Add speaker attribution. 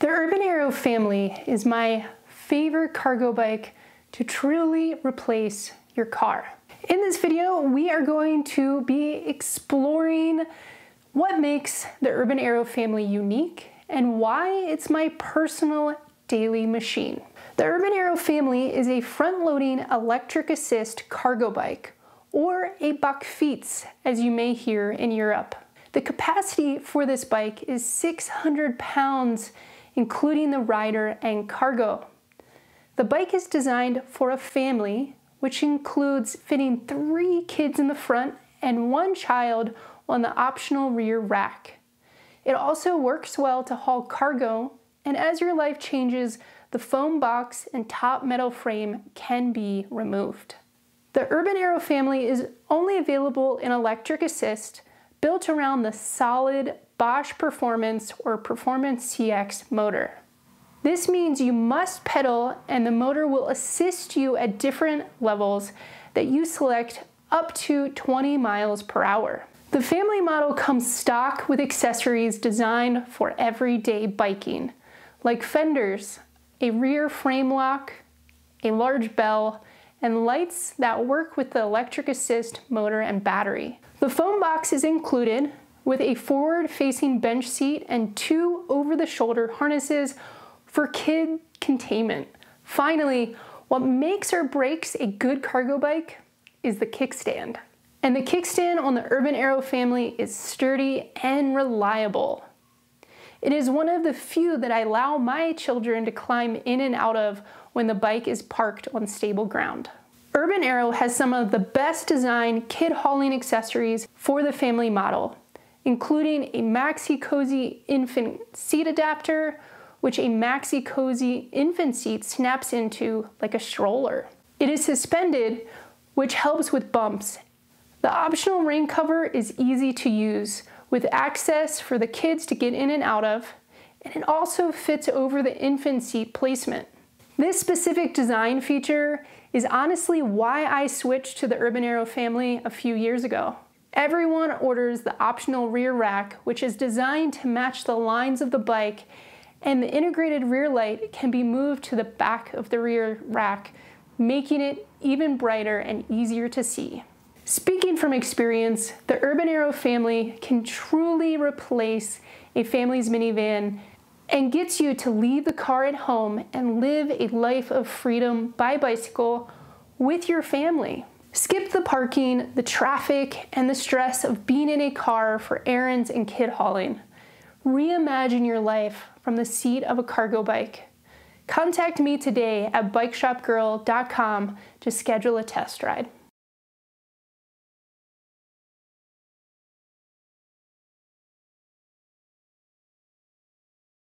Speaker 1: The Urban Aero family is my favorite cargo bike to truly replace your car. In this video, we are going to be exploring what makes the Urban Aero family unique and why it's my personal daily machine. The Urban Aero family is a front-loading electric assist cargo bike, or a Bakfiets, as you may hear in Europe. The capacity for this bike is 600 pounds including the rider and cargo. The bike is designed for a family, which includes fitting three kids in the front and one child on the optional rear rack. It also works well to haul cargo, and as your life changes, the foam box and top metal frame can be removed. The Urban Aero family is only available in electric assist, built around the solid Bosch Performance or Performance CX motor. This means you must pedal and the motor will assist you at different levels that you select up to 20 miles per hour. The family model comes stock with accessories designed for everyday biking, like fenders, a rear frame lock, a large bell, and lights that work with the electric assist motor and battery. The phone box is included, with a forward-facing bench seat and two over-the-shoulder harnesses for kid containment. Finally, what makes or breaks a good cargo bike is the kickstand. And the kickstand on the Urban Aero family is sturdy and reliable. It is one of the few that I allow my children to climb in and out of when the bike is parked on stable ground. Urban Aero has some of the best design kid hauling accessories for the family model, including a maxi cozy infant seat adapter, which a maxi cozy infant seat snaps into like a stroller. It is suspended, which helps with bumps. The optional rain cover is easy to use with access for the kids to get in and out of, and it also fits over the infant seat placement. This specific design feature is honestly why I switched to the Urban Aero family a few years ago. Everyone orders the optional rear rack, which is designed to match the lines of the bike, and the integrated rear light can be moved to the back of the rear rack, making it even brighter and easier to see. Speaking from experience, the Urban Aero family can truly replace a family's minivan and gets you to leave the car at home and live a life of freedom by bicycle with your family. Skip the parking, the traffic, and the stress of being in a car for errands and kid hauling. Reimagine your life from the seat of a cargo bike. Contact me today at bikeshopgirl.com to schedule a test ride.